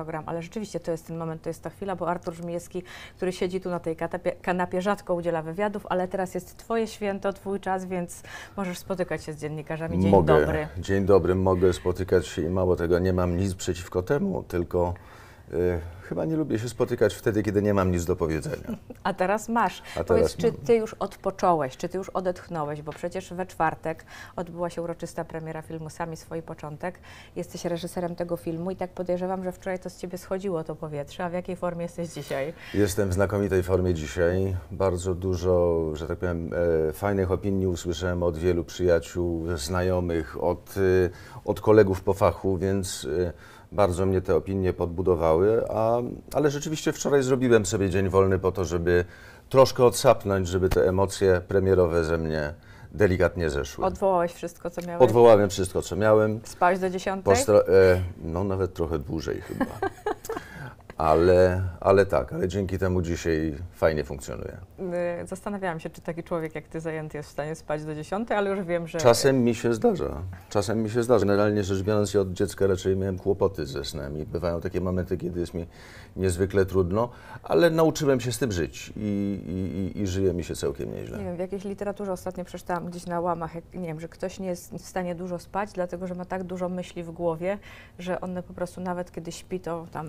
program, ale rzeczywiście to jest ten moment, to jest ta chwila, bo Artur Żmijewski, który siedzi tu na tej kanapie, kanapie rzadko udziela wywiadów, ale teraz jest Twoje święto, Twój czas, więc możesz spotykać się z dziennikarzami. Dzień mogę. dobry. Dzień dobry, mogę spotykać się i mało tego, nie mam nic przeciwko temu, tylko Y, chyba nie lubię się spotykać wtedy, kiedy nie mam nic do powiedzenia. A teraz masz. A teraz Powiedz, mam. czy ty już odpocząłeś, czy ty już odetchnąłeś, bo przecież we czwartek odbyła się uroczysta premiera filmu Sami swój początek. Jesteś reżyserem tego filmu i tak podejrzewam, że wczoraj to z ciebie schodziło to powietrze. A w jakiej formie jesteś dzisiaj? Jestem w znakomitej formie dzisiaj. Bardzo dużo, że tak powiem, e, fajnych opinii usłyszałem od wielu przyjaciół, znajomych, od, e, od kolegów po fachu, więc... E, bardzo mnie te opinie podbudowały, a, ale rzeczywiście wczoraj zrobiłem sobie dzień wolny po to, żeby troszkę odsapnąć, żeby te emocje premierowe ze mnie delikatnie zeszły. Odwołałeś wszystko, co miałeś? Odwołałem wszystko, co miałem. Spać do dziesiątej? e, no nawet trochę dłużej chyba. Ale, ale tak, ale dzięki temu dzisiaj fajnie funkcjonuje. Y, zastanawiałam się, czy taki człowiek jak ty zajęty jest w stanie spać do dziesiątej, ale już wiem, że... Czasem mi się zdarza. Czasem mi się zdarza. Generalnie rzecz biorąc, ja od dziecka raczej miałem kłopoty ze snem i bywają takie momenty, kiedy jest mi niezwykle trudno, ale nauczyłem się z tym żyć i, i, i, i żyje mi się całkiem nieźle. Nie wiem, w jakiejś literaturze ostatnio przeczytałam gdzieś na łamach, jak, nie wiem, że ktoś nie jest w stanie dużo spać, dlatego że ma tak dużo myśli w głowie, że one po prostu nawet kiedy śpi, to tam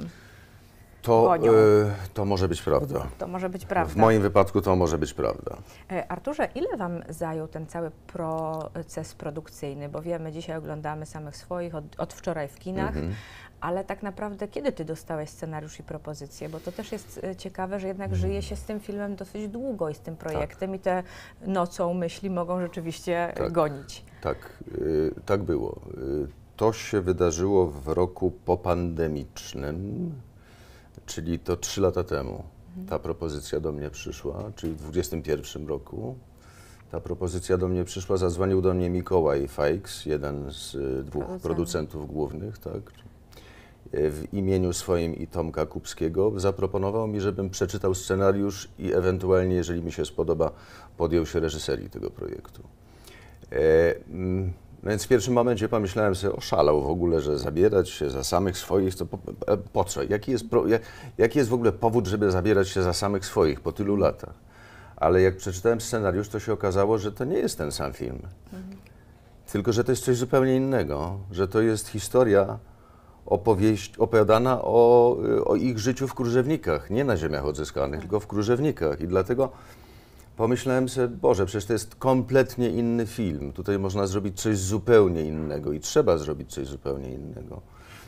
to, y, to może być prawda. To może być prawda. W moim wypadku to może być prawda. E, Arturze, ile Wam zajął ten cały proces produkcyjny? Bo wiemy, dzisiaj oglądamy samych swoich od, od wczoraj w kinach, mm -hmm. ale tak naprawdę kiedy Ty dostałeś scenariusz i propozycję? Bo to też jest e, ciekawe, że jednak mhm. żyje się z tym filmem dosyć długo i z tym tak. projektem tak. i te nocą myśli mogą rzeczywiście tak. gonić. Tak, tak było. to się wydarzyło w roku popandemicznym czyli to trzy lata temu ta propozycja do mnie przyszła, czyli w 2021 roku. Ta propozycja do mnie przyszła, zadzwonił do mnie Mikołaj Fajks, jeden z y, dwóch Producent. producentów głównych, tak, w imieniu swoim i Tomka Kubskiego, zaproponował mi, żebym przeczytał scenariusz i ewentualnie, jeżeli mi się spodoba, podjął się reżyserii tego projektu. E, no więc w pierwszym momencie pomyślałem sobie, oszalał w ogóle, że zabierać się za samych swoich, to po, e, po co? Jaki jest, pro, jak, jaki jest w ogóle powód, żeby zabierać się za samych swoich po tylu latach? Ale jak przeczytałem scenariusz, to się okazało, że to nie jest ten sam film. Mhm. Tylko, że to jest coś zupełnie innego, że to jest historia opowieść, opowiadana o, e, o ich życiu w krużewnikach, nie na ziemiach odzyskanych, mhm. tylko w krużewnikach. I dlatego pomyślałem sobie, Boże, przecież to jest kompletnie inny film. Tutaj można zrobić coś zupełnie innego i trzeba zrobić coś zupełnie innego.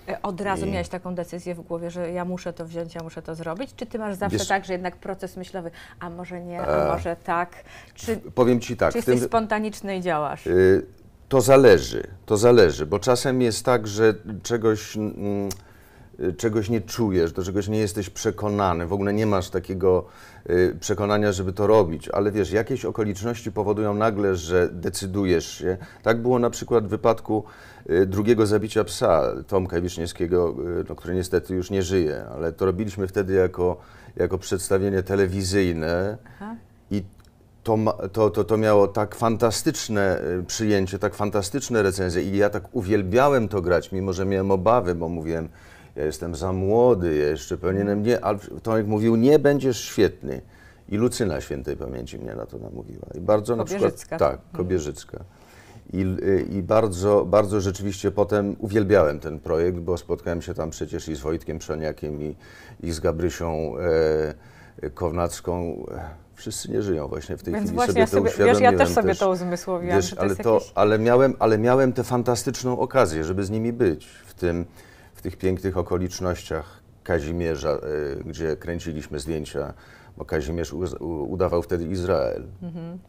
E, od razu I... miałeś taką decyzję w głowie, że ja muszę to wziąć, ja muszę to zrobić? Czy ty masz zawsze Wiesz... tak, że jednak proces myślowy, a może nie, a, a e, może tak? Czy, powiem ci tak. Czy jesteś tym... spontaniczny i działasz? Y to zależy, to zależy, bo czasem jest tak, że czegoś... Mm, Y, czegoś nie czujesz, do czegoś nie jesteś przekonany, w ogóle nie masz takiego y, przekonania, żeby to robić, ale wiesz, jakieś okoliczności powodują nagle, że decydujesz się. Tak było na przykład w wypadku y, drugiego zabicia psa Tomka Wiszniewskiego, no, który niestety już nie żyje, ale to robiliśmy wtedy jako, jako przedstawienie telewizyjne. Aha. I to, to, to, to miało tak fantastyczne przyjęcie, tak fantastyczne recenzje i ja tak uwielbiałem to grać, mimo że miałem obawy, bo mówiłem, ja jestem za młody, jeszcze pełniłem mnie, Ale Tomek mówił, nie będziesz świetny. I Lucyna Świętej Pamięci mnie na to namówiła. I bardzo na przykład. Tak, mhm. Kobierzycka. I, y, i bardzo, bardzo rzeczywiście potem uwielbiałem ten projekt, bo spotkałem się tam przecież i z Wojtkiem Przoniakiem, i, i z Gabrysią e, Kownacką wszyscy nie żyją właśnie w tej Więc chwili właśnie sobie ja to Wiesz, ja też sobie też, to uzmysłowiłem. Wiesz, to ale, to, ale, miałem, ale miałem tę fantastyczną okazję, żeby z nimi być w tym, tych pięknych okolicznościach Kazimierza, e, gdzie kręciliśmy zdjęcia, bo Kazimierz udawał wtedy Izrael. Mhm.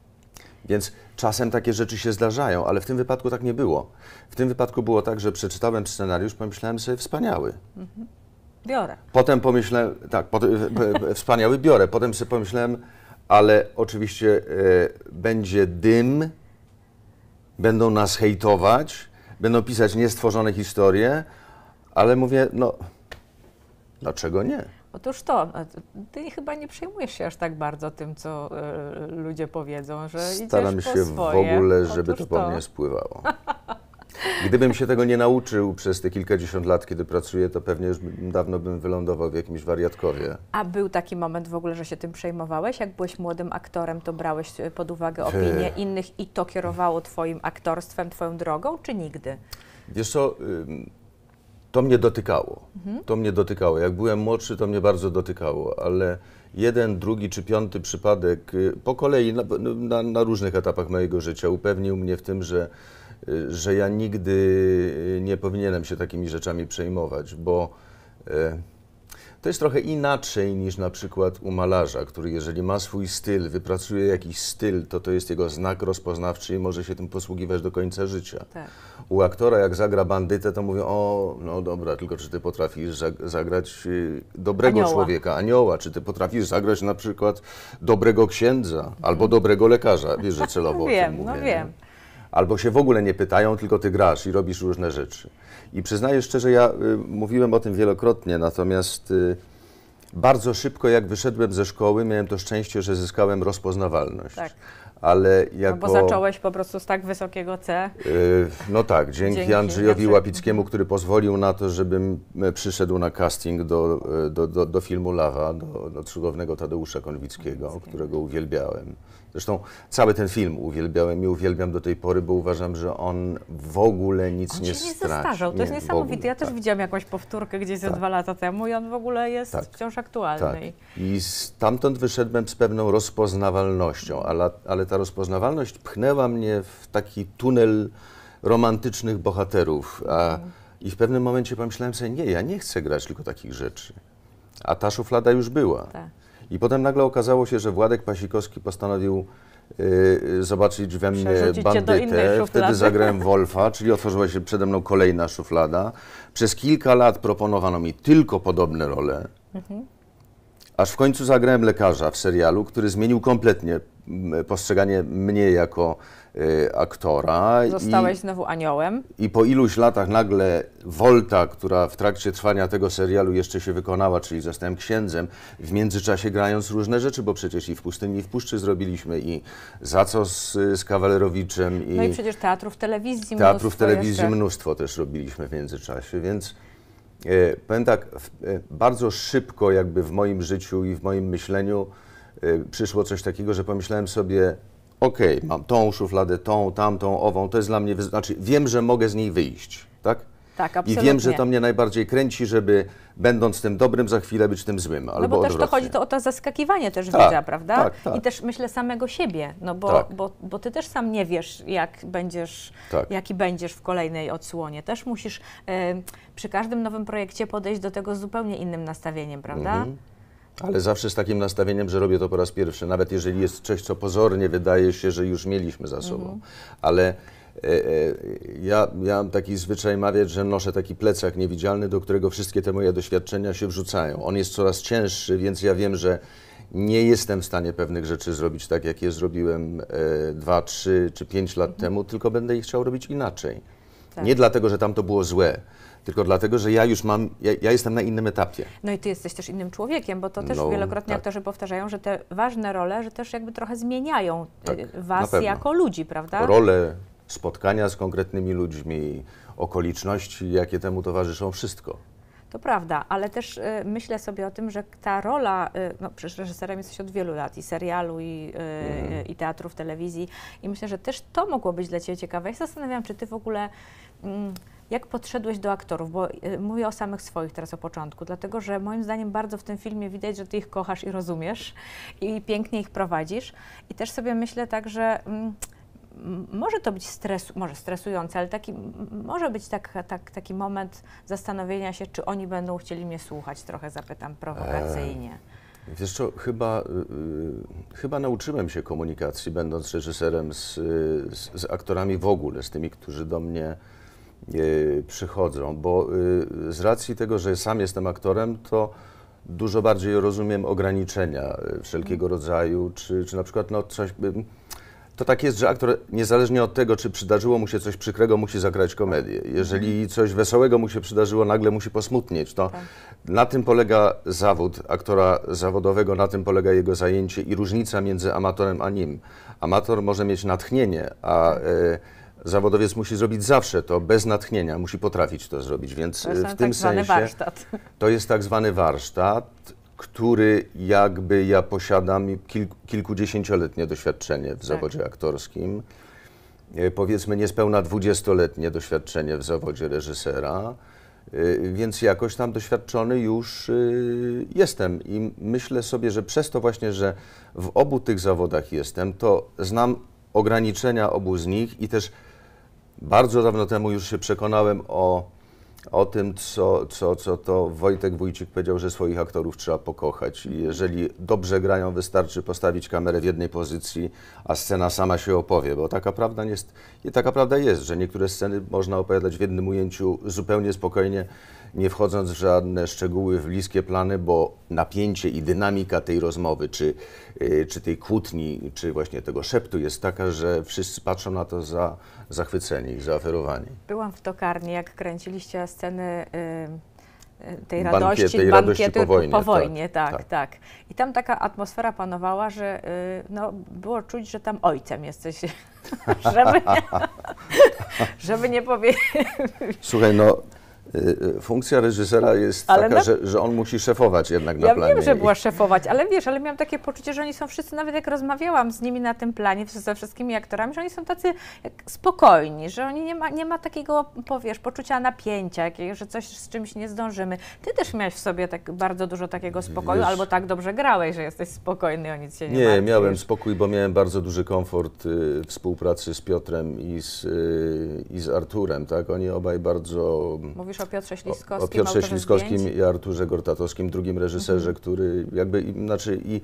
Więc czasem takie rzeczy się zdarzają, ale w tym wypadku tak nie było. W tym wypadku było tak, że przeczytałem scenariusz, pomyślałem sobie, wspaniały. Mhm. Biorę. Potem pomyślałem, tak, po, wspaniały biorę. Potem sobie pomyślałem, ale oczywiście e, będzie dym, będą nas hejtować, będą pisać niestworzone historie, ale mówię, no dlaczego nie? Otóż to, ty chyba nie przejmujesz się aż tak bardzo tym, co y, ludzie powiedzą, że Staram idziesz się po swoje. w ogóle, żeby Otóż to po mnie spływało. Gdybym się tego nie nauczył przez te kilkadziesiąt lat, kiedy pracuję, to pewnie już dawno bym wylądował w jakimś wariatkowie. A był taki moment w ogóle, że się tym przejmowałeś? Jak byłeś młodym aktorem, to brałeś e, pod uwagę opinię Ty. innych i to kierowało twoim aktorstwem, twoją drogą, czy nigdy? Wiesz co, to mnie dotykało. Mhm. To mnie dotykało. Jak byłem młodszy, to mnie bardzo dotykało, ale jeden, drugi czy piąty przypadek y, po kolei na, na, na różnych etapach mojego życia upewnił mnie w tym, że, y, że ja nigdy y, nie powinienem się takimi rzeczami przejmować, bo. To jest trochę inaczej niż na przykład u malarza, który jeżeli ma swój styl, wypracuje jakiś styl, to to jest jego znak rozpoznawczy i może się tym posługiwać do końca życia. Tak. U aktora jak zagra bandytę, to mówią, o, no dobra, tylko czy ty potrafisz zagrać y, dobrego anioła. człowieka, anioła, czy ty potrafisz zagrać na przykład dobrego księdza albo dobrego lekarza, wiesz, że celowo o tym mówię. No wiem, no wiem albo się w ogóle nie pytają, tylko ty grasz i robisz różne rzeczy. I przyznaję szczerze, ja y, mówiłem o tym wielokrotnie, natomiast y, bardzo szybko, jak wyszedłem ze szkoły, miałem to szczęście, że zyskałem rozpoznawalność. Tak. Ale jako, no bo zacząłeś po prostu z tak wysokiego C. Y, no tak, dzięki, dzięki Andrzejowi znaczy- Łapickiemu, który pozwolił na to, żebym e, przyszedł na casting do, e, do, do, do filmu Lawa, do, do cudownego Tadeusza Konwickiego, Konwickiego, którego uwielbiałem. Zresztą cały ten film uwielbiałem i uwielbiam do tej pory, bo uważam, że on w ogóle nic on nie się nie zestarzał, to nie, jest niesamowite. ja też tak. widziałam jakąś powtórkę gdzieś tak. ze dwa lata temu i on w ogóle jest tak. wciąż aktualny. Tak. I stamtąd wyszedłem z pewną rozpoznawalnością, ale, ale ta rozpoznawalność pchnęła mnie w taki tunel romantycznych bohaterów. A, I w pewnym momencie pomyślałem sobie, nie, ja nie chcę grać tylko takich rzeczy. A ta szuflada już była. Tak. I potem nagle okazało się, że Władek Pasikowski postanowił y, y, zobaczyć we mnie bandytę. Wtedy zagrałem Wolfa, czyli otworzyła się przede mną kolejna szuflada. Przez kilka lat proponowano mi tylko podobne role. Mhm. Aż w końcu zagrałem lekarza w serialu, który zmienił kompletnie postrzeganie mnie jako y, aktora. Zostałeś I, znowu aniołem. I po iluś latach nagle Volta, która w trakcie trwania tego serialu jeszcze się wykonała, czyli zostałem księdzem, w międzyczasie grając różne rzeczy, bo przecież i w Pustyni, i w Puszczy zrobiliśmy, i za co z, z Kawalerowiczem. I no i przecież teatrów telewizji Teatrów telewizji jeszcze. mnóstwo też robiliśmy w międzyczasie, więc... Y, powiem tak, w, e, bardzo szybko jakby w moim życiu i w moim myśleniu Y, przyszło coś takiego, że pomyślałem sobie, "Okej, mam tą szufladę, tą, tamtą, ową, to jest dla mnie, znaczy wiem, że mogę z niej wyjść, tak? Tak, absolutnie. I wiem, że to mnie najbardziej kręci, żeby będąc tym dobrym, za chwilę być tym złym. Albo no bo odwrotnie. też to chodzi to o to zaskakiwanie też tak, widza, prawda? Tak, tak. I też myślę samego siebie, no bo, tak. bo, bo ty też sam nie wiesz, jak będziesz, tak. jaki będziesz w kolejnej odsłonie. Też musisz y, przy każdym nowym projekcie podejść do tego z zupełnie innym nastawieniem, prawda? Mhm. Ale zawsze z takim nastawieniem, że robię to po raz pierwszy, nawet jeżeli jest coś, co pozornie wydaje się, że już mieliśmy za sobą. Mhm. Ale e, e, ja, ja mam taki zwyczaj mawiać, że noszę taki plecak niewidzialny, do którego wszystkie te moje doświadczenia się wrzucają. On jest coraz cięższy, więc ja wiem, że nie jestem w stanie pewnych rzeczy zrobić tak, jak je zrobiłem e, dwa, trzy czy pięć lat mhm. temu, tylko będę ich chciał robić inaczej. Tak. Nie dlatego, że tam to było złe, tylko dlatego, że ja już mam, ja, ja, jestem na innym etapie. No i ty jesteś też innym człowiekiem, bo to też no, wielokrotnie tak. aktorzy powtarzają, że te ważne role, że też jakby trochę zmieniają y, tak, was jako ludzi, prawda? Role, spotkania z konkretnymi ludźmi, okoliczności, jakie temu towarzyszą, wszystko. To prawda, ale też y, myślę sobie o tym, że ta rola, y, no przecież reżyserem jesteś od wielu lat i serialu, i, y, mm. i teatrów, telewizji, i myślę, że też to mogło być dla Ciebie ciekawe. Ja się zastanawiam, czy Ty w ogóle. Mm, jak podszedłeś do aktorów? Bo y, mówię o samych swoich teraz o początku, dlatego że moim zdaniem bardzo w tym filmie widać, że ty ich kochasz i rozumiesz i pięknie ich prowadzisz. I też sobie myślę tak, że mm, może to być stres, może stresujące, ale taki, może być tak, tak, taki moment zastanowienia się, czy oni będą chcieli mnie słuchać, trochę zapytam prowokacyjnie. Eee, wiesz co, chyba, yy, chyba nauczyłem się komunikacji, będąc reżyserem z, y, z, z, aktorami w ogóle, z tymi, którzy do mnie Y, przychodzą, bo y, z racji tego, że sam jestem aktorem, to dużo bardziej rozumiem ograniczenia y, wszelkiego rodzaju, czy, czy na przykład no, coś... To tak jest, że aktor niezależnie od tego, czy przydarzyło mu się coś przykrego, musi zagrać komedię. Jeżeli mhm. coś wesołego mu się przydarzyło, nagle musi posmutnieć. To tak. na tym polega zawód aktora zawodowego, na tym polega jego zajęcie i różnica między amatorem a nim. Amator może mieć natchnienie, a... Tak. E, zawodowiec musi zrobić zawsze to bez natchnienia, musi potrafić to zrobić, więc to y, w tym tak sensie zwany warsztat. to jest tak zwany warsztat, który jakby ja posiadam kilk, kilkudziesięcioletnie doświadczenie w tak. zawodzie aktorskim, y, powiedzmy niespełna dwudziestoletnie doświadczenie w zawodzie reżysera, y, więc jakoś tam doświadczony już jestem i myślę sobie, że przez to właśnie, że w obu tych zawodach jestem, to znam ograniczenia obu z nich i też bardzo dawno temu już się przekonałem o, o tym, co, co, co to Wojtek Wójcik powiedział, że swoich aktorów trzeba pokochać. I jeżeli dobrze grają, wystarczy postawić kamerę w jednej pozycji, a scena sama się opowie, bo taka prawda, jest, taka prawda jest, że niektóre sceny można opowiadać w jednym ujęciu zupełnie spokojnie nie wchodząc w żadne szczegóły, w bliskie plany, bo napięcie i dynamika tej rozmowy, czy, y, czy tej kłótni, czy właśnie tego szeptu jest taka, że wszyscy patrzą na to za zachwyceni zaoferowani. Byłam w tokarni, jak kręciliście sceny. tej radości, bankiety, y, tej bankiety radości po wojnie. Po tak, wojnie tak, tak, tak, I tam taka atmosfera panowała, że y, no, było czuć, że tam ojcem jesteś, żeby, nie, żeby nie powiedzieć. Słuchaj, no Y, y, funkcja reżysera jest ale taka, na... że, że, on musi szefować jednak na ja planie. Ja wiem, że była szefować, ale wiesz, ale miałam takie poczucie, że oni są wszyscy, nawet jak rozmawiałam z nimi na tym planie, ze wszystkimi aktorami, że oni są tacy spokojni, że oni nie ma, nie ma takiego, powiesz, poczucia napięcia, że coś z czymś nie zdążymy. Ty też miałeś w sobie tak bardzo dużo takiego spokoju, wiesz, albo tak dobrze grałeś, że jesteś spokojny, o nic się nie Nie, martwisz. miałem spokój, bo miałem bardzo duży komfort y, współpracy z Piotrem i z, y, i z Arturem, tak? Oni obaj bardzo... Mówisz mówisz o Piotrze Śliskowskim. O, Piotrze Śliskowskim zdjęć. i Arturze Gortatowskim, drugim reżyserze, mhm. który jakby, znaczy i,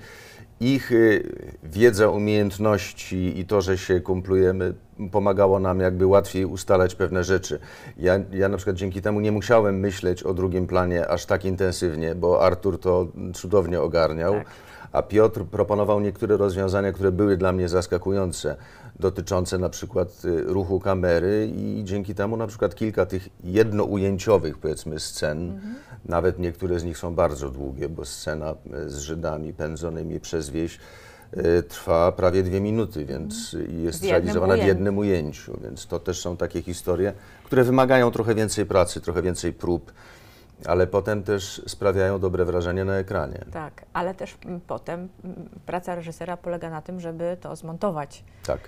ich y, wiedza, umiejętności i to, że się kumplujemy, pomagało nam jakby łatwiej ustalać pewne rzeczy. Ja, ja na przykład dzięki temu nie musiałem myśleć o drugim planie aż tak intensywnie, bo Artur to cudownie ogarniał. Tak a Piotr proponował niektóre rozwiązania, które były dla mnie zaskakujące, dotyczące na przykład y, ruchu kamery i dzięki temu na przykład kilka tych jednoujęciowych powiedzmy scen, mhm. nawet niektóre z nich są bardzo długie, bo scena y, z Żydami pędzonymi przez wieś y, trwa prawie dwie minuty, więc mhm. jest w zrealizowana ujęciu. w jednym ujęciu. Więc to też są takie historie, które wymagają trochę więcej pracy, trochę więcej prób ale potem też sprawiają dobre wrażenie na ekranie. Tak, ale też potem praca reżysera polega na tym, żeby to zmontować. Tak.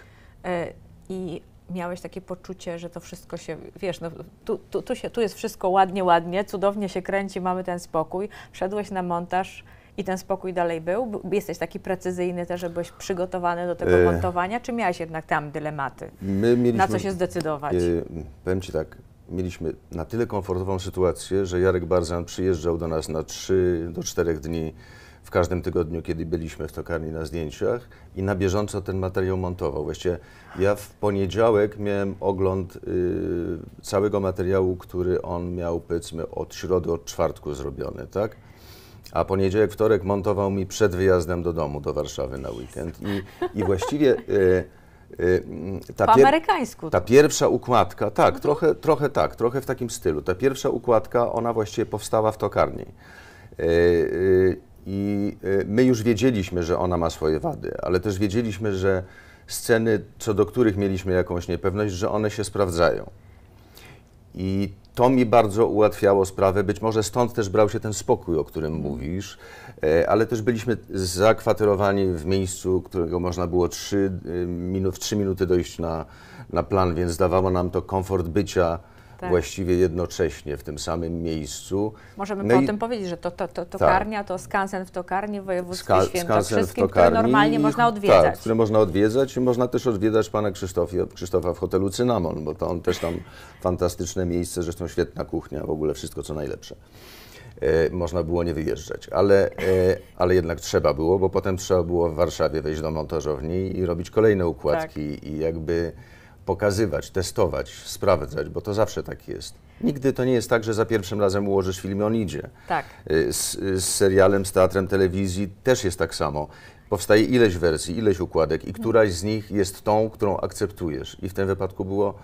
E, I miałeś takie poczucie, że to wszystko się, wiesz, no, tu, tu, tu, się, tu jest wszystko ładnie, ładnie, cudownie się kręci, mamy ten spokój. Wszedłeś na montaż i ten spokój dalej był? Jesteś taki precyzyjny też, że byłeś przygotowany do tego e. montowania, czy miałeś jednak tam dylematy? My mieliśmy, na co się zdecydować? Yy, powiem Ci tak, mieliśmy na tyle komfortową sytuację, że Jarek Barzan przyjeżdżał do nas na 3 do 4 dni w każdym tygodniu, kiedy byliśmy w tokarni na zdjęciach i na bieżąco ten materiał montował. Właściwie ja w poniedziałek miałem ogląd y, całego materiału, który on miał powiedzmy od środy, od czwartku zrobiony, tak? A poniedziałek, wtorek montował mi przed wyjazdem do domu, do Warszawy na weekend. I, i właściwie... Y, Y, mm, ta po amerykańsku. Ta pierwsza układka, tak, mhm. trochę, trochę tak, trochę w takim stylu. Ta pierwsza układka, ona właściwie powstała w tokarni. Y, y, I my już wiedzieliśmy, że ona ma swoje wady, ale też wiedzieliśmy, że sceny, co do których mieliśmy jakąś niepewność, że one się sprawdzają. I to mi bardzo ułatwiało sprawę. Być może stąd też brał się ten spokój, o którym mhm. mówisz, e, ale też byliśmy zakwaterowani w miejscu, którego można było 3 w 3 minuty dojść na, na plan, więc dawało nam to komfort bycia tak. właściwie jednocześnie w tym samym miejscu. Możemy no i... tym powiedzieć, że to, to, to tokarnia, tak. to skansen w tokarni w województwie Ska, świętokrzyskim, które normalnie i, można tak, odwiedzać. Tak, które można odwiedzać i można też odwiedzać pana Krzysztofa w hotelu Cynamon, bo to on też tam fantastyczne miejsce, zresztą świetna kuchnia, w ogóle wszystko co najlepsze. E, można było nie wyjeżdżać, ale, e, ale jednak trzeba było, bo potem trzeba było w Warszawie wejść do montażowni i robić kolejne układki tak. i jakby pokazywać, testować, sprawdzać, bo to zawsze tak jest. Nigdy to nie jest tak, że za pierwszym razem ułożysz film i on idzie. Tak. Y, z, z, serialem, z teatrem telewizji też jest tak samo. Powstaje ileś wersji, ileś układek i któraś z nich jest tą, którą akceptujesz. I w tym wypadku było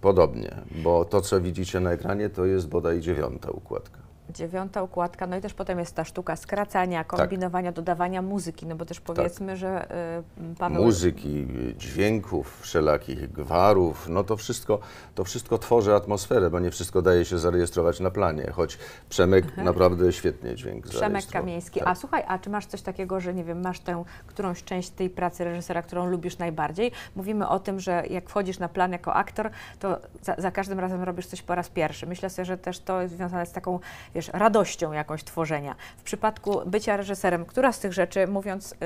podobnie, bo to, co widzicie na ekranie, to jest bodaj dziewiąta układka. Dziewiąta układka, no i też potem jest ta sztuka skracania, tak. kombinowania, tak. dodawania muzyki, no bo też tak. powiedzmy, tak. że y, Paweł... Muzyki, dźwięków, wszelakich gwarów, no to wszystko, to wszystko tworzy atmosferę, bo nie wszystko daje się zarejestrować na planie, choć Przemek mhm. naprawdę świetnie dźwięk Przemek Kamieński. Tak. A słuchaj, a czy masz coś takiego, że nie wiem, masz tę którąś część tej pracy reżysera, którą lubisz najbardziej? Mówimy o tym, że jak wchodzisz na plan jako aktor, to za, za każdym razem robisz coś po raz pierwszy. Myślę sobie, że też to jest związane z taką wiesz, radością jakąś tworzenia. W przypadku bycia reżyserem, która z tych rzeczy, mówiąc y,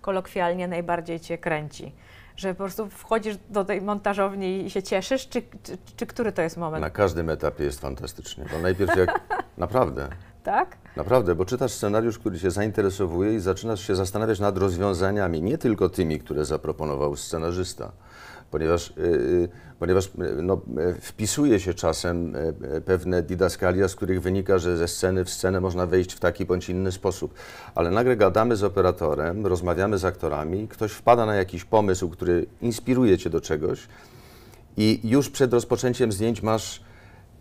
kolokwialnie, najbardziej cię kręci? Że po prostu wchodzisz do tej montażowni i się cieszysz, czy, czy, czy który to jest moment? Na każdym etapie jest fantastycznie, bo najpierw jak... naprawdę. Tak? Naprawdę, bo czytasz scenariusz, który się zainteresowuje i zaczynasz się zastanawiać nad rozwiązaniami, nie tylko tymi, które zaproponował scenarzysta, ponieważ, y, y, ponieważ y, no, wpisuje się czasem pewne didaskalia, z których wynika, że ze sceny w scenę można wejść w taki bądź inny sposób. Ale nagle gadamy z operatorem, rozmawiamy z aktorami, ktoś wpada na jakiś pomysł, który inspiruje cię do czegoś i już przed rozpoczęciem zdjęć masz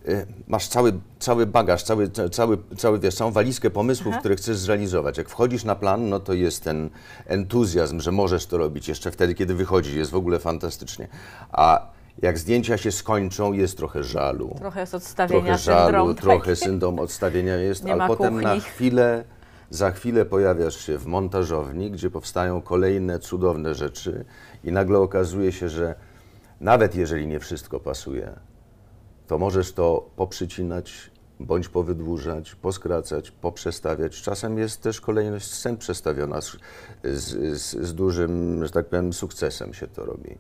Y, masz cały, cały bagaż, cały, cały, cały, wiesz, całą walizkę pomysłów, Aha. które chcesz zrealizować. Jak wchodzisz na plan, no to jest ten entuzjazm, że możesz to robić jeszcze wtedy, kiedy wychodzi, jest w ogóle fantastycznie. A jak zdjęcia się skończą, jest trochę żalu. Trochę jest odstawienia Trochę żalu, syndrom, tak. trochę syndrom odstawienia jest, ale potem kuchni. na chwilę, za chwilę pojawiasz się w montażowni, gdzie powstają kolejne cudowne rzeczy i nagle okazuje się, że nawet jeżeli nie wszystko pasuje, to możesz to poprzycinać, bądź powydłużać, poskracać, poprzestawiać. Czasem jest też kolejność scen przestawiona z, z, z dużym, że tak powiem, sukcesem się to robi.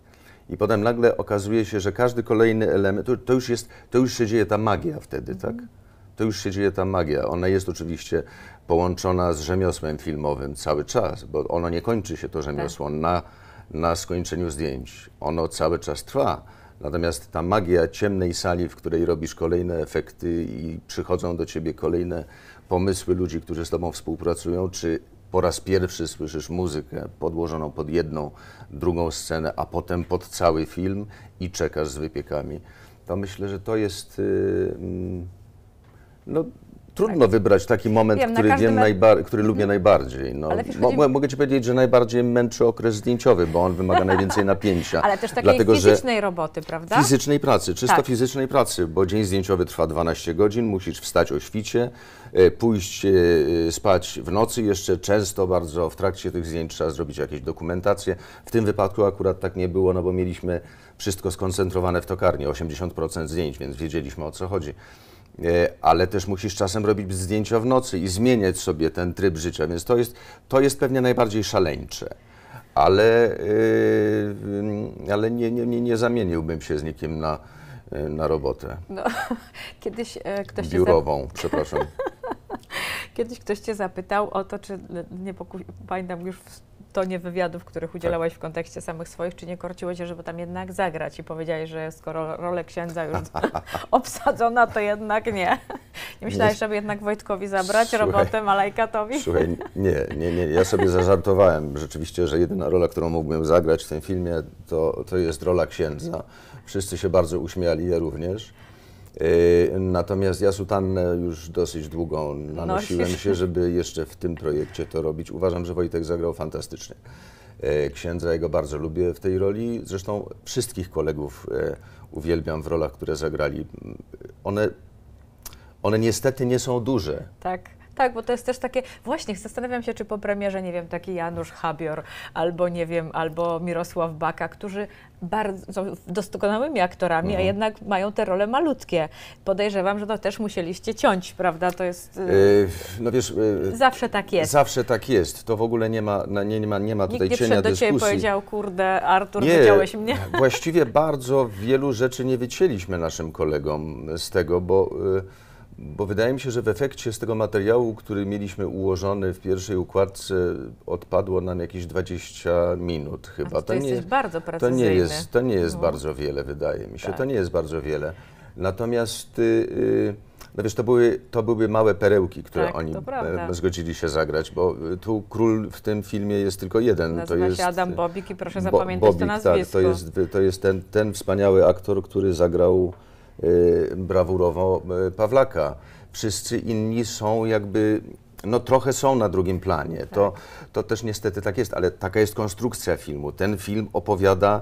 I potem nagle okazuje się, że każdy kolejny element, to, to już, jest, to już się dzieje ta magia wtedy, tak? mhm. tak? To już się dzieje ta magia. Ona jest oczywiście połączona z rzemiosłem filmowym cały czas, bo ono nie kończy się to rzemiosło tak. na, na skończeniu zdjęć. Ono cały czas trwa Natomiast ta magia ciemnej sali, w której robisz kolejne efekty i przychodzą do ciebie kolejne pomysły ludzi, którzy z tobą współpracują, czy po raz pierwszy słyszysz muzykę podłożoną pod jedną, drugą scenę, a potem pod cały film i czekasz z wypiekami, to myślę, że to jest y, mm, no, Trudno tak. wybrać taki moment, wiem, który, na wiem który lubię mhm. najbardziej. No. chodzi... mogę Ci powiedzieć, że najbardziej męczy okres zdjęciowy, bo on wymaga najwięcej napięcia. Ale też takiej Dlatego, fizycznej roboty, prawda? Fizycznej pracy, czysto tak. fizycznej pracy, bo dzień zdjęciowy trwa 12 godzin, musisz wstać o świcie, e, pójść e, e, spać w nocy, jeszcze często bardzo w trakcie tych zdjęć trzeba zrobić jakieś dokumentacje. W tym wypadku akurat tak nie było, no bo mieliśmy wszystko skoncentrowane w tokarni, 80% zdjęć, więc wiedzieliśmy o co chodzi E, ale też musisz czasem robić zdjęcia w nocy i zmieniać sobie ten tryb życia, więc to jest, to jest pewnie najbardziej szaleńcze. Ale, e, ale nie, nie, nie, nie zamieniłbym się z nikim na, e, na robotę. No, kiedyś ktoś Biurową, przepraszam. Kiedyś ktoś cię zapytał o to, czy nie pamiętam już tonie wywiadów, których tak. udzielałeś w kontekście samych swoich, czy nie korciło cię, żeby tam jednak zagrać i powiedziałeś, że skoro rolę księdza już obsadzona, to jednak nie. Nie myślałeś, nie. żeby jednak Wojtkowi zabrać Słuchaj. robotę Malajkatowi? Słuchaj, nie, nie, nie. Ja sobie zażartowałem rzeczywiście, że jedyna rola, którą mógłbym zagrać w tym filmie, to, to jest rola księdza. Wszyscy się bardzo uśmiali, ja również. Y, natomiast ja sutannę już dosyć długo nanosiłem Nosisz. się, żeby jeszcze w tym projekcie to robić. Uważam, że Wojtek zagrał fantastycznie. Y, księdza jego bardzo lubię w tej roli. Zresztą wszystkich kolegów y, uwielbiam w rolach, które zagrali. One, one niestety nie są duże. Tak tak, bo to jest też takie, właśnie zastanawiam się, czy po premierze, nie wiem, taki Janusz Habior, albo nie wiem, albo Mirosław Baka, którzy bardzo są doskonałymi aktorami, mhm. a jednak mają te role malutkie. Podejrzewam, że to też musieliście ciąć, prawda? To jest... Yy, no wiesz... Yy, zawsze tak jest. Zawsze tak jest. To w ogóle nie ma, nie, nie ma, nie ma tutaj Nikt nie cienia do do ciebie powiedział, kurde, Artur, nie, widziałeś mnie? Właściwie bardzo wielu rzeczy nie wycięliśmy naszym kolegom z tego, bo... Yy, bo wydaje mi się, że w efekcie z tego materiału, który mieliśmy ułożony w pierwszej układce, odpadło nam jakieś 20 minut chyba. A to, to nie jest bardzo To nie jest, to nie jest no. bardzo wiele, wydaje mi się. Tak. To nie jest bardzo wiele. Natomiast yy, no wiesz, to były, to były małe perełki, które tak, oni e, zgodzili się zagrać, bo y, tu król w tym filmie jest tylko jeden. Nazywa to jest Adam y, Bobik i proszę zapamiętać Bo, Bobik, tak, to nazwisko. Tak, to jest, to jest ten, ten wspaniały aktor, który zagrał Y, brawurowo y, Pawlaka. Wszyscy inni są jakby no trochę są na drugim planie. Tak. To, to też niestety tak jest, ale taka jest konstrukcja filmu. Ten film opowiada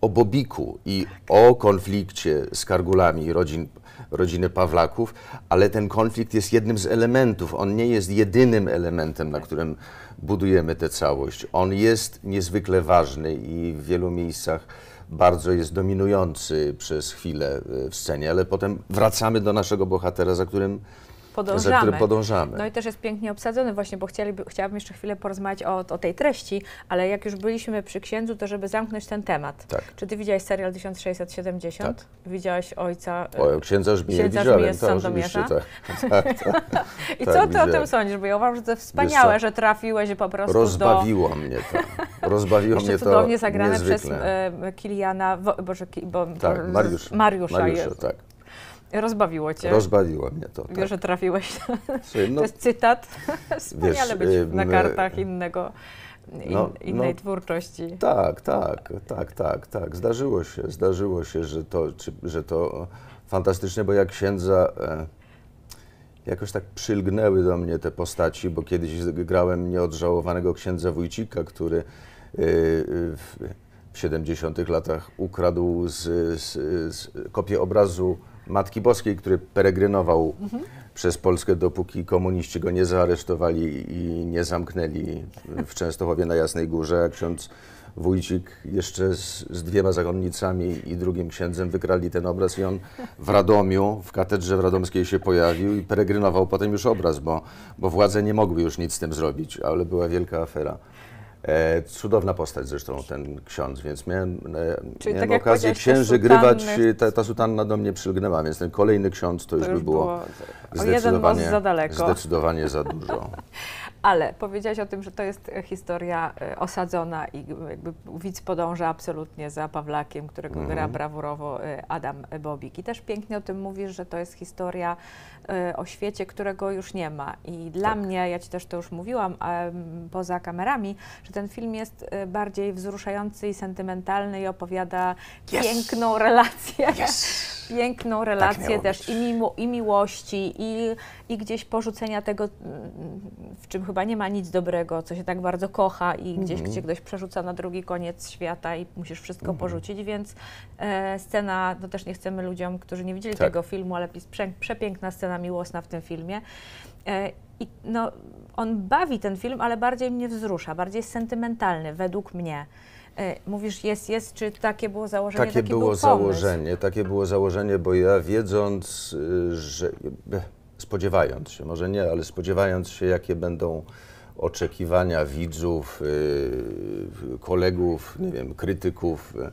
o Bobiku i tak. o konflikcie z Kargulami rodzin, rodziny Pawlaków, ale ten konflikt jest jednym z elementów. On nie jest jedynym elementem, na tak. którym budujemy tę całość. On jest niezwykle ważny i w wielu miejscach bardzo jest dominujący przez chwilę e, w scenie, ale potem wracamy do naszego bohatera, za którym podążamy. Za którym podążamy. No i też jest pięknie obsadzony właśnie, bo chcieliby, chciałabym jeszcze chwilę porozmawiać o, o tej treści, ale jak już byliśmy przy księdzu, to żeby zamknąć ten temat. Tak. Czy ty widziałeś serial 1670? Tak. Widziałeś ojca... O, księdza Żmije y, księdza widziałem, z Sandomierza? Tak. tak, tak, I tak, co ty o tym sądzisz? Bo ja uważam, że to wspaniałe, że trafiłeś po prostu Rozbawiło do... mnie to. Rozbawiło mnie to cudownie zagrane przez y, Kiliana, Boże, bo, tak, Mariusz, Mariusza. Mariusza tak. Rozbawiło cię. Rozbawiło mnie to. Wiesz, że tak. trafiłeś. Słuchaj, no, to jest cytat. Wspaniale wiesz, być na y, kartach y, innego, in, no, no. innej no, twórczości. Tak, tak, tak, tak, tak. Zdarzyło się, zdarzyło się, że to, czy, że to fantastyczne, bo jak księdza e, jakoś tak przylgnęły do mnie te postaci, bo kiedyś grałem nieodżałowanego księdza Wójcika, który e, e, w 70-tych latach ukradł z, z, z kopię obrazu Matki Boskiej, który peregrynował mhm. przez Polskę, dopóki komuniści go nie zaaresztowali i nie zamknęli w Częstochowie na Jasnej Górze, a ksiądz Wójcik jeszcze z, z, dwiema zakonnicami i drugim księdzem wykrali ten obraz i on w Radomiu, w katedrze w Radomskiej się pojawił i peregrynował potem już obraz, bo, bo władze nie mogły już nic z tym zrobić, ale była wielka afera. E, cudowna postać zresztą ten ksiądz, więc miałem, e, Czyli tak miałem tak okazję księży grywać, e, ta, ta sutanna do mnie przylgnęła, więc ten kolejny ksiądz to, to już by było, było zdecydowanie, za daleko. zdecydowanie za dużo. Ale powiedziałaś o tym, że to jest e, historia e, osadzona i jakby widz podąża absolutnie za Pawlakiem, którego mhm. gra brawurowo e, Adam Bobik. I też pięknie o tym mówisz, że to jest historia o świecie, którego już nie ma. I dla tak. mnie, ja ci też to już mówiłam poza kamerami, że ten film jest bardziej wzruszający i sentymentalny i opowiada yes. piękną relację. Yes piękną tak relację tak też i, i miłości, i, i gdzieś porzucenia tego, mm, w czym chyba nie ma nic dobrego, co się tak bardzo kocha i gdzieś mm. gdzie ktoś przerzuca na drugi koniec świata i musisz wszystko mm. porzucić, więc e, scena, no też nie chcemy ludziom, którzy nie widzieli tak. tego filmu, ale jest przepiękna scena miłosna w tym filmie. E, i no, on bawi ten film, ale bardziej mnie wzrusza, bardziej jest sentymentalny według mnie. E, mówisz jest, jest, czy takie było założenie? Takie było był założenie, takie było założenie, bo ja wiedząc, y, że e, spodziewając się, może nie, ale spodziewając się, jakie będą oczekiwania widzów, y, kolegów, nie wiem, krytyków, e,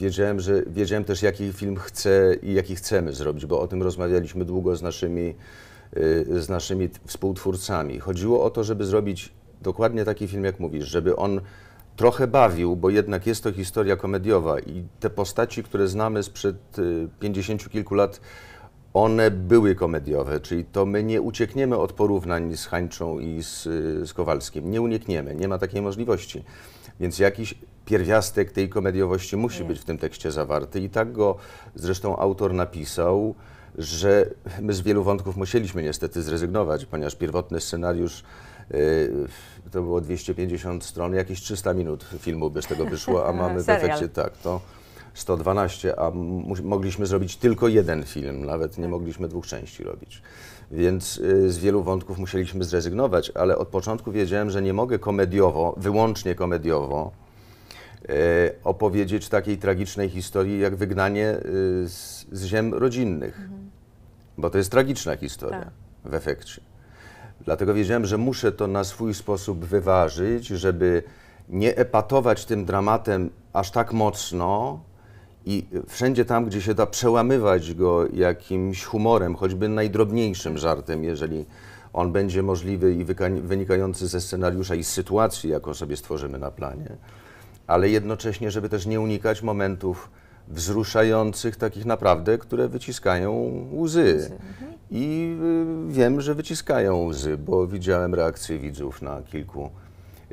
Wiedziałem, że, wiedziałem też, jaki film chcę i jaki chcemy zrobić, bo o tym rozmawialiśmy długo z naszymi, y, z naszymi współtwórcami. Chodziło o to, żeby zrobić dokładnie taki film, jak mówisz, żeby on trochę bawił, bo jednak jest to historia komediowa i te postaci, które znamy sprzed y, pięćdziesięciu kilku lat, one były komediowe, czyli to my nie uciekniemy od porównań z Hańczą i z, y, z Kowalskim. Nie unikniemy, nie ma takiej możliwości. Więc jakiś pierwiastek tej komediowości musi być w tym tekście zawarty i tak go zresztą autor napisał, że my z wielu wątków musieliśmy niestety zrezygnować, ponieważ pierwotny scenariusz Y, to było 250 stron, jakieś 300 minut filmu by z tego wyszło, a mamy w efekcie tak, to 112, a mogliśmy zrobić tylko jeden film, nawet nie mogliśmy dwóch części robić. Więc y, z wielu wątków musieliśmy zrezygnować, ale od początku wiedziałem, że nie mogę komediowo, wyłącznie komediowo, y, opowiedzieć takiej tragicznej historii jak wygnanie z, z ziem rodzinnych, mhm. bo to jest tragiczna historia tak. w efekcie. Dlatego wiedziałem, że muszę to na swój sposób wyważyć, żeby nie epatować tym dramatem aż tak mocno i wszędzie tam, gdzie się da, przełamywać go jakimś humorem, choćby najdrobniejszym żartem, jeżeli on będzie możliwy i wynikający ze scenariusza i z sytuacji, jaką sobie stworzymy na planie, ale jednocześnie, żeby też nie unikać momentów, wzruszających, takich naprawdę, które wyciskają łzy. Mhm. I y, wiem, że wyciskają łzy, bo widziałem reakcje widzów na kilku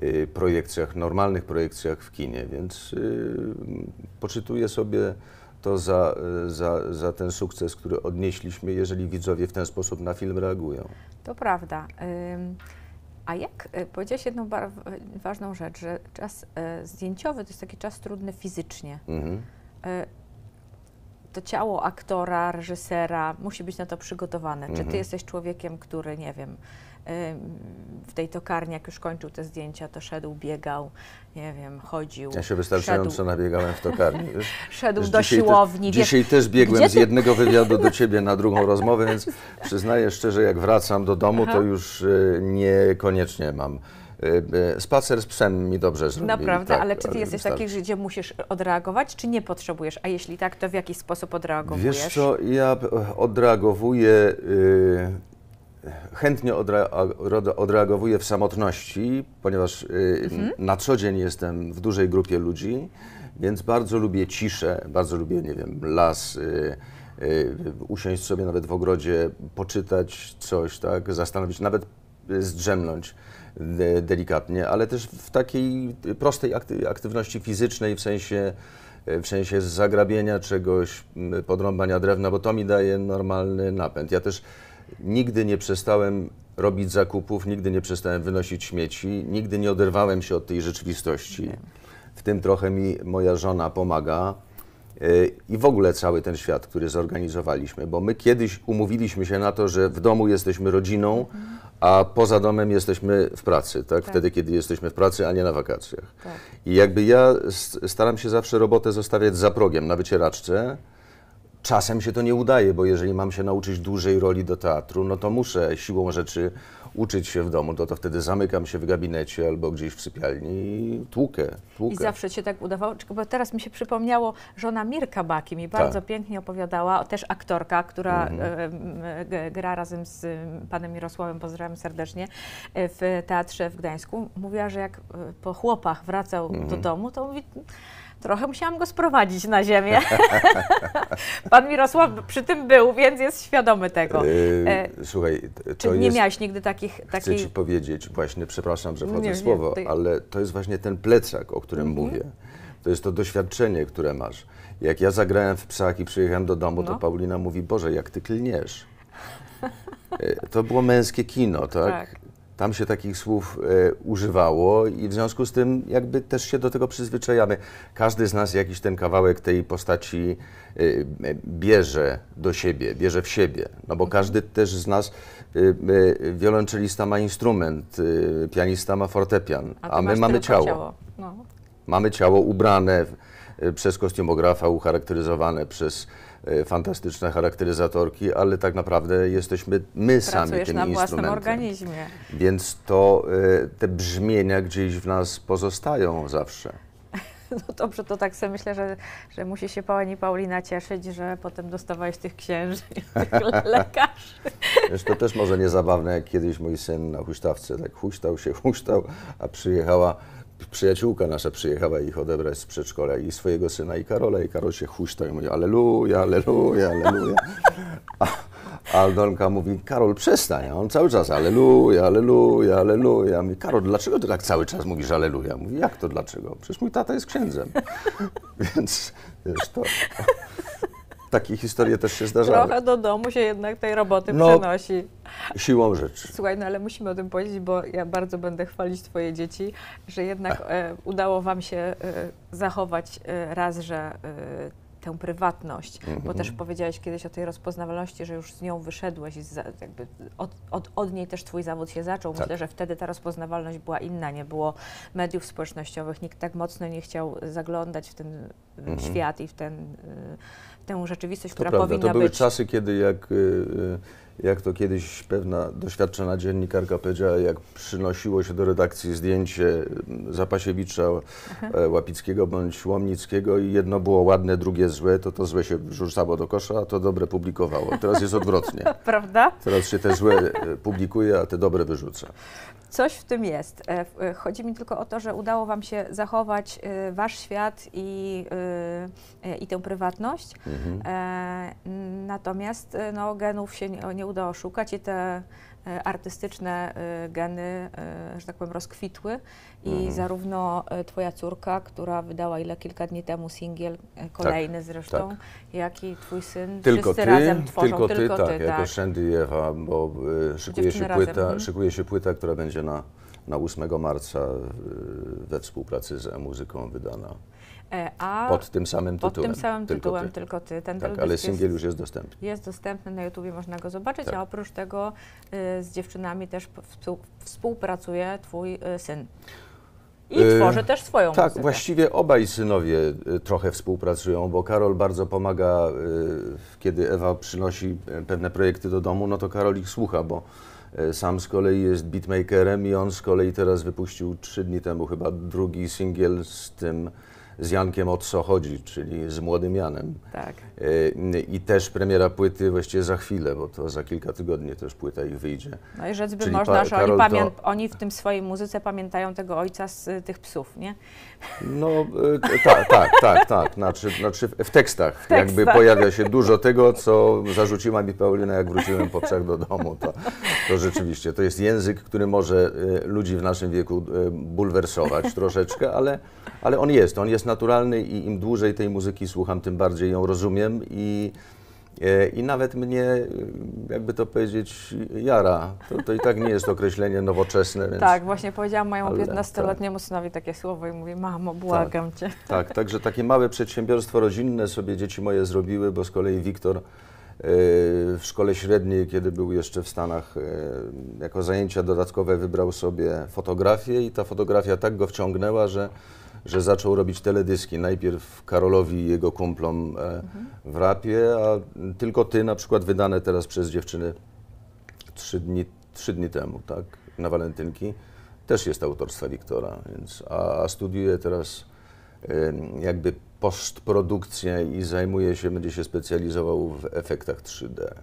y, projekcjach, normalnych projekcjach w kinie, więc y, poczytuję sobie to za, za, za ten sukces, który odnieśliśmy, jeżeli widzowie w ten sposób na film reagują. To prawda. A jak powiedziałeś jedną ważną rzecz, że czas zdjęciowy to jest taki czas trudny fizycznie. Mhm. E, to ciało aktora, reżysera musi być na to przygotowane. Mhm. Czy ty mhm. jesteś człowiekiem, który, nie wiem, w tej tokarni, jak już kończył te zdjęcia, to szedł, biegał, nie wiem, chodził. Ja się wystarczająco szedł, nabiegałem w tokarni. szedł do dzisiaj siłowni. Te, dzisiaj też biegłem z jednego wywiadu do ciebie na drugą rozmowę, więc przyznaję szczerze, jak wracam do domu, Aha. to już e, niekoniecznie mam Y, y, spacer z psem mi dobrze zrobił. Naprawdę, tak, ale czy ty jesteś wystarczy. taki, gdzie musisz odreagować, czy nie potrzebujesz? A jeśli tak, to w jaki sposób odreagujesz? Wiesz co, ja odreagowuję, y, chętnie odreagowuję w samotności, ponieważ mhm. na co dzień jestem w dużej grupie ludzi, więc bardzo lubię ciszę, bardzo lubię, nie wiem, las, usiąść sobie nawet w ogrodzie, poczytać coś, tak, zastanowić, nawet zdrzemnąć delikatnie, ale też w takiej prostej aktywności fizycznej, w sensie, e, w sensie zagrabienia czegoś, podrąbania drewna, bo to mi daje normalny napęd. Ja też nigdy nie przestałem robić zakupów, nigdy nie przestałem wynosić śmieci, nigdy nie oderwałem się od tej rzeczywistości. W tym trochę mi moja żona pomaga e, i w ogóle cały ten świat, który zorganizowaliśmy, bo my kiedyś umówiliśmy się na to, że w domu jesteśmy rodziną, mhm a poza domem jesteśmy w pracy, tak? tak? Wtedy, kiedy jesteśmy w pracy, a nie na wakacjach. Tak. I jakby ja staram się zawsze robotę zostawiać za progiem na wycieraczce, czasem się to nie udaje, bo jeżeli mam się nauczyć dużej roli do teatru, no to muszę siłą rzeczy uczyć się w domu, no to, to wtedy zamykam się w gabinecie albo gdzieś w sypialni i tłukę, tłukę. I zawsze się tak udawało, bo teraz mi się przypomniało, żona Mirka Baki mi bardzo tak. pięknie opowiadała, też aktorka, która mhm. E, gra razem z panem Mirosławem, pozdrawiam serdecznie, e, w teatrze w Gdańsku. Mówiła, że jak e, po chłopach wracał mhm. do domu, to mówi Trochę musiałam go sprowadzić na ziemię. Pan Mirosław przy tym był, więc jest świadomy tego. Yy, e, słuchaj, to Czy jest, nie miałeś nigdy takich... Takiej... Chcę ci powiedzieć, właśnie, przepraszam, że wchodzę nie, w słowo, nie, ty... ale to jest właśnie ten plecak, o którym mhm. mówię. To jest to doświadczenie, które masz. Jak ja zagrałem w psach i przyjechałem do domu, no. to Paulina mówi, Boże, jak ty klniesz. E, to było męskie kino, tak? tak. Tam się takich słów e, używało i w związku z tym jakby też się do tego przyzwyczajamy. Każdy z nas jakiś ten kawałek tej postaci e, e bierze do siebie, bierze w siebie, no bo każdy też z nas, e, e wiolonczelista ma instrument, e, pianista ma fortepian, a, a my mamy ciało. ciało. No. Mamy ciało ubrane w, przez kostiumografa, ucharakteryzowane przez E, fantastyczne charakteryzatorki, ale tak naprawdę jesteśmy my sami tym na instrumentem. własnym organizmie. Więc to e, te brzmienia gdzieś w nas pozostają zawsze. No dobrze, to tak sobie myślę, że, że musi się pani Paulina cieszyć, że potem dostawałeś tych księży i tych lekarzy. Wiesz, to też może niezabawne, jak kiedyś mój syn na huśtawce tak huśtał się, huśtał, a przyjechała przyjaciółka nasza przyjechała ich odebrać z przedszkola i swojego syna i Karola i Karol się huśta i mówi aleluja, aleluja, aleluja. A, a mówi, Karol przestań, a on cały czas aleluja, aleluja, aleluja. Mówi, Karol, dlaczego ty tak cały czas mówisz aleluja? Mówi, jak to dlaczego? Przecież mój tata jest księdzem. Więc wiesz to takie historie też się zdarzały. Trochę do domu się jednak tej roboty no, przenosi. Siłą rzeczy. Słuchaj, no ale musimy o tym powiedzieć, bo ja bardzo będę chwalić Twoje dzieci, że jednak e, udało Wam się e, zachować e, raz, że e, tę prywatność, mm -hmm. bo mhm. też powiedziałeś kiedyś o tej rozpoznawalności, że już z nią wyszedłeś, jakby od, od, od, niej też twój zawód się zaczął. Tak. Myślę, że wtedy ta rozpoznawalność była inna, nie było mediów społecznościowych, nikt tak mocno nie chciał zaglądać w ten mm -hmm. świat i w ten... Y tę rzeczywistość, to która prawda. powinna być. To były być... czasy, kiedy jak y, y, jak to kiedyś pewna doświadczona dziennikarka powiedziała, jak przynosiło się do redakcji zdjęcie mm, Zapasiewicza, Aha. E, Łapickiego bądź Łomnickiego i jedno było ładne, drugie złe, to to złe się rzucało do kosza, a to dobre publikowało. Teraz jest odwrotnie. Prawda? Teraz się te złe e, publikuje, a te dobre wyrzuca. Coś w tym jest. E, chodzi mi tylko o to, że udało Wam się zachować Wasz świat i, i tę prywatność. Mhm. Natomiast no, genów się nie nie uda oszukać i te e, artystyczne e, geny, e, że tak powiem, rozkwitły i mhm. zarówno twoja córka, która wydała ile kilka dni temu singiel, tak, kolejny tak, zresztą, tak. jak i twój syn, tylko wszyscy ty, razem tworzą. Tylko ty, tylko ty, tak, tak. jako Shandy Ewa, bo y, szykuje, się płyta, mhm. szykuje się płyta, która będzie na na 8 marca y, we współpracy z muzyką wydana. E, a pod tym samym tytułem. Pod tym samym tylko tytułem, ty. tylko ty. Ten tak, ale singiel jest, już jest dostępny. Jest dostępny na YouTubie, można go zobaczyć, tak. a oprócz tego y, z dziewczynami też współpracuje twój y, syn. I y, tworzy też swoją tak, muzykę. Tak, właściwie obaj synowie y, trochę współpracują, bo Karol bardzo pomaga, kiedy Ewa przynosi pewne projekty do domu, no to Karol ich słucha, bo E, sam z kolei jest beatmakerem i on z kolei teraz wypuścił trzy dni temu chyba drugi singiel z tym z Jankiem O co chodzi, czyli z Młodym Janem. Tak. Y, I też premiera płyty właściwie za chwilę, bo to za kilka tygodni też płyta ich wyjdzie. No i rzecz by można, że oni, pamię- to... oni w tym swojej muzyce pamiętają tego ojca z y, tych psów, nie? No tak, tak, tak, tak. Znaczy, znaczy w tekstach w jakby pojawia się dużo tego, co zarzuciła mi Paulina, jak wróciłem po psach do domu. To, to rzeczywiście, to jest język, który może ludzi w naszym wieku bulwersować troszeczkę, ale, ale on jest, on jest jest naturalny i im dłużej tej muzyki słucham, tym bardziej ją rozumiem i, e, i nawet mnie, jakby to powiedzieć, jara. To, to i tak nie jest określenie nowoczesne. Więc... Tak, właśnie powiedziałam mojemu 15-letniemu tak, tak. synowi takie słowo i mówię, mamo, tak, błagam tak, cię. Tak, także takie małe przedsiębiorstwo rodzinne sobie dzieci moje zrobiły, bo z kolei Wiktor e, w szkole średniej, kiedy był jeszcze w Stanach, e, jako zajęcia dodatkowe wybrał sobie fotografię i ta fotografia tak go wciągnęła, że że zaczął robić teledyski. Najpierw Karolowi i jego kumplom mhm. w rapie, a tylko ty na przykład wydane teraz przez dziewczyny trzy dni, trzy dni temu, tak, na walentynki, też jest autorstwa Wiktora, więc, a, a teraz e, jakby postprodukcję i zajmuje się, będzie się specjalizował w efektach 3D.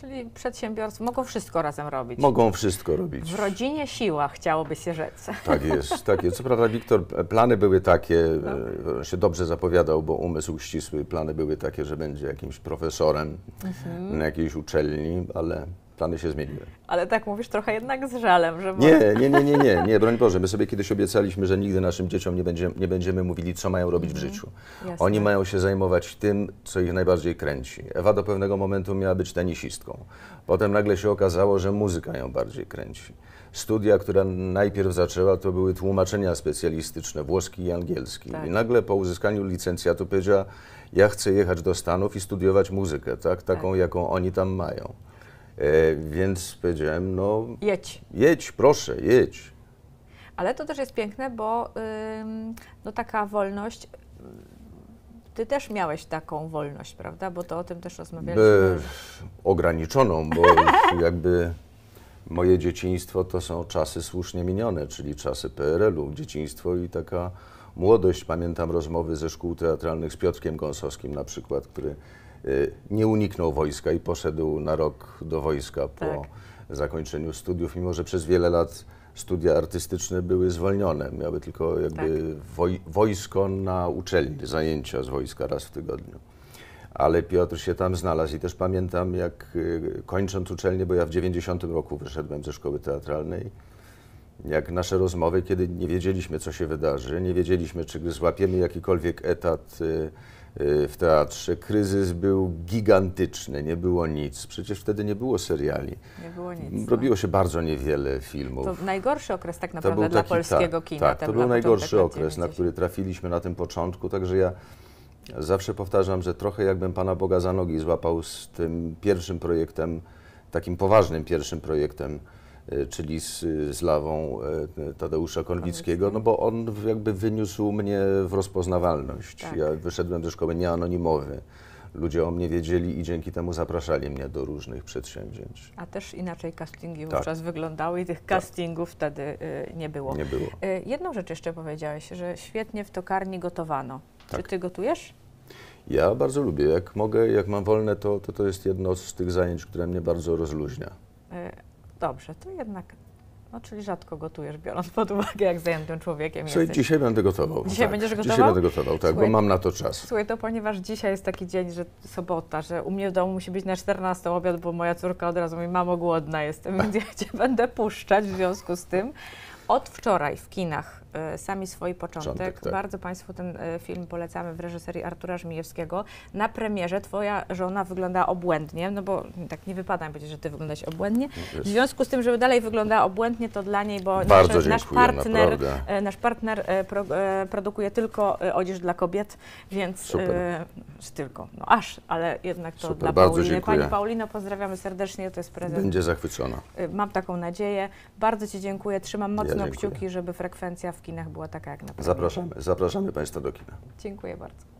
Czyli przedsiębiorcy mogą wszystko razem robić. Mogą wszystko robić. W rodzinie siła, chciałoby się rzec. Tak jest, tak jest. Co prawda, Wiktor, e, plany były takie, e, no. się dobrze zapowiadał, bo umysł ścisły, plany były takie, że będzie jakimś profesorem mhm. na jakiejś uczelni, ale plany się zmieniły. Ale tak mówisz trochę jednak z żalem, że... Nie, nie, nie, nie, nie, nie, broń Boże. My sobie kiedyś obiecaliśmy, że nigdy naszym dzieciom nie będziemy, nie będziemy mówili, co mają robić w mhm. życiu. Jasne. Oni mają się zajmować tym, co ich najbardziej kręci. Ewa do pewnego momentu miała być tenisistką. Potem nagle się okazało, że muzyka ją bardziej kręci. Studia, które najpierw zaczęła, to były tłumaczenia specjalistyczne, włoski i angielski. Tak. I nagle po uzyskaniu licencjatu powiedziała, ja chcę jechać do Stanów i studiować muzykę, tak? taką, tak. jaką oni tam mają. E, więc powiedziałem, no... Jedź. Jedź, proszę, jedź. Ale to też jest piękne, bo no, taka wolność... Ty też miałeś taką wolność, prawda? Bo to o tym też rozmawialiśmy. By, ograniczoną, bo jakby moje dzieciństwo to są czasy słusznie minione, czyli czasy PRL-u, dzieciństwo i taka młodość. Pamiętam rozmowy ze szkół teatralnych z Piotrkiem Gąsowskim na przykład, który Y, nie uniknął wojska i poszedł na rok do wojska po tak. zakończeniu studiów, mimo że przez wiele lat studia artystyczne były zwolnione. Miały tylko jakby tak. woj wojsko na uczelni, zajęcia z wojska raz w tygodniu. Ale Piotr się tam znalazł i też pamiętam, jak y, kończąc uczelnię, bo ja w 90 roku wyszedłem ze szkoły teatralnej, jak nasze rozmowy, kiedy nie wiedzieliśmy, co się wydarzy, nie wiedzieliśmy, czy złapiemy jakikolwiek etat y, Y, w teatrze. Kryzys był gigantyczny, nie było nic. Przecież wtedy nie było seriali. Nie było nic. No. Robiło no. się bardzo niewiele filmów. To najgorszy okres tak naprawdę dla taki, polskiego tak, kina. Tak, to był najgorszy okres, na który trafiliśmy na tym początku, także ja zawsze powtarzam, że trochę jakbym Pana Boga za nogi złapał z tym pierwszym projektem, takim poważnym pierwszym projektem Y, czyli z, z lawą y, Tadeusza Konwickiego, no bo on jakby wyniósł mnie w rozpoznawalność. Tak. Ja wyszedłem ze szkoły nieanonimowy. Ludzie o mnie wiedzieli i dzięki temu zapraszali mnie do różnych przedsięwzięć. A też inaczej castingi tak. wówczas wyglądały i tych tak. castingów tak. wtedy y, nie było. Nie było. Y, jedną rzecz jeszcze powiedziałeś, że świetnie w tokarni gotowano. Tak. Czy ty gotujesz? Ja bardzo lubię. Jak mogę, jak mam wolne, to, to to jest jedno z tych zajęć, które mnie bardzo rozluźnia. Dobrze, to jednak, no czyli rzadko gotujesz, biorąc pod uwagę, jak zajętym człowiekiem Słuchaj, jesteś. dzisiaj będę gotował. Dzisiaj tak. będziesz gotował? Dzisiaj będę gotował, tak, Słuchaj, bo mam na to czas. Słuchaj, to ponieważ dzisiaj jest taki dzień, że sobota, że u mnie w domu musi być na 14 obiad, bo moja córka od razu mówi, mamo, głodna jestem, więc ja cię będę puszczać w związku z tym. Od wczoraj w kinach e, sami swój początek. tak. Bardzo Państwu ten e, film polecamy w reżyserii Artura Żmijewskiego. Na premierze Twoja żona wygląda obłędnie, no bo tak nie wypada mi powiedzieć, że Ty wyglądasz obłędnie. No w związku z tym, żeby dalej wyglądała obłędnie, to dla niej, bo nasz, dziękuję, e, nasz, partner, nasz partner pro, produkuje tylko odzież dla kobiet, więc Super. tylko, no aż, ale jednak to Super, dla bardzo Pauliny. Dziękuję. Pani Paulino, pozdrawiamy serdecznie, to jest prezent. Będzie zachwycona. Mam taką nadzieję. Bardzo Ci dziękuję, trzymam mocno mocno dziękuję. kciuki, żeby frekwencja w kinach była taka jak na pewno. Zapraszamy, zapraszamy Państwa do kina. Dziękuję bardzo.